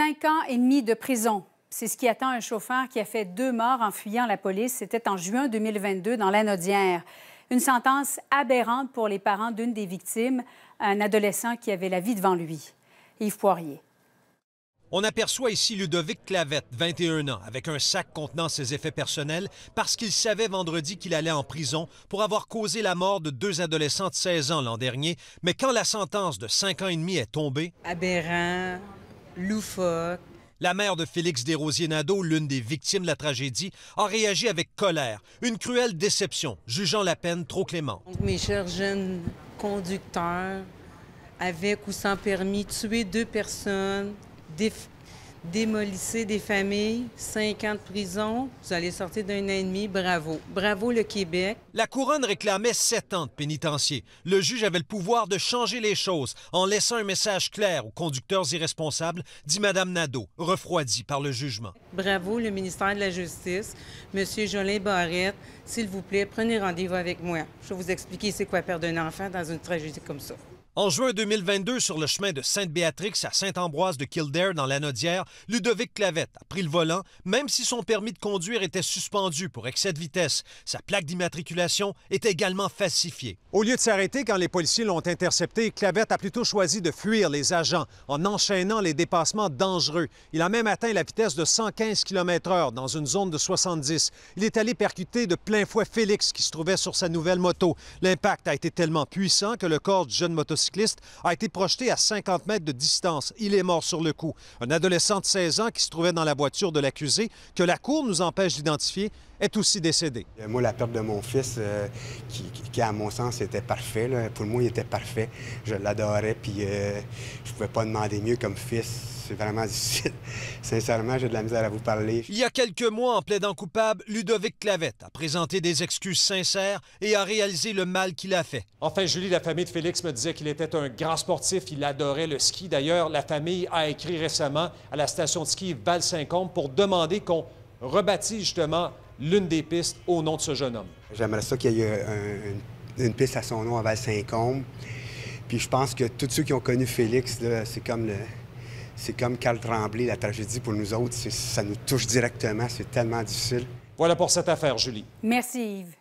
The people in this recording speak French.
cinq ans et demi de prison. C'est ce qui attend un chauffeur qui a fait deux morts en fuyant la police. C'était en juin 2022 dans la Une sentence aberrante pour les parents d'une des victimes, un adolescent qui avait la vie devant lui. Yves Poirier. On aperçoit ici Ludovic Clavette, 21 ans, avec un sac contenant ses effets personnels parce qu'il savait vendredi qu'il allait en prison pour avoir causé la mort de deux adolescents de 16 ans l'an dernier. Mais quand la sentence de cinq ans et demi est tombée... Aberrant, la mère de Félix Desrosiers-Nadeau, l'une des victimes de la tragédie, a réagi avec colère, une cruelle déception, jugeant la peine trop clémente. Mes chers jeunes conducteurs, avec ou sans permis, tuer deux personnes, démolissez des familles, cinq ans de prison, vous allez sortir d'un ennemi, bravo. Bravo le Québec. La couronne réclamait sept ans de pénitencier. Le juge avait le pouvoir de changer les choses en laissant un message clair aux conducteurs irresponsables, dit Mme Nadeau, refroidie par le jugement. Bravo le ministère de la Justice, Monsieur Jolin Barrette, s'il vous plaît, prenez rendez-vous avec moi. Je vais vous expliquer c'est quoi perdre un enfant dans une tragédie comme ça. En juin 2022, sur le chemin de Sainte-Béatrix à Saint-Ambroise de Kildare dans la Nodière, Ludovic Clavette a pris le volant, même si son permis de conduire était suspendu pour excès de vitesse. Sa plaque d'immatriculation est également falsifiée. Au lieu de s'arrêter quand les policiers l'ont intercepté, Clavette a plutôt choisi de fuir les agents en enchaînant les dépassements dangereux. Il a même atteint la vitesse de 115 km/h dans une zone de 70. Il est allé percuter de plein fouet Félix qui se trouvait sur sa nouvelle moto. L'impact a été tellement puissant que le corps du jeune motocycliste cycliste a été projeté à 50 mètres de distance. Il est mort sur le coup. Un adolescent de 16 ans qui se trouvait dans la voiture de l'accusé, que la Cour nous empêche d'identifier, est aussi décédé. Euh, moi, la perte de mon fils, euh, qui, à mon sens était parfait, pour moi, il était parfait. Je l'adorais, puis euh, je pouvais pas demander mieux comme fils c'est vraiment difficile. Sincèrement, j'ai de la misère à vous parler. Il y a quelques mois, en plaidant coupable, Ludovic Clavette a présenté des excuses sincères et a réalisé le mal qu'il a fait. Enfin, Julie, la famille de Félix me disait qu'il était un grand sportif. Il adorait le ski. D'ailleurs, la famille a écrit récemment à la station de ski val saint combe pour demander qu'on rebâtisse justement l'une des pistes au nom de ce jeune homme. J'aimerais ça qu'il y ait une piste à son nom à Val-Saint-Côme. Puis je pense que tous ceux qui ont connu Félix, c'est comme le... C'est comme Carl Tremblay, la tragédie pour nous autres, ça nous touche directement, c'est tellement difficile. Voilà pour cette affaire, Julie. Merci Yves.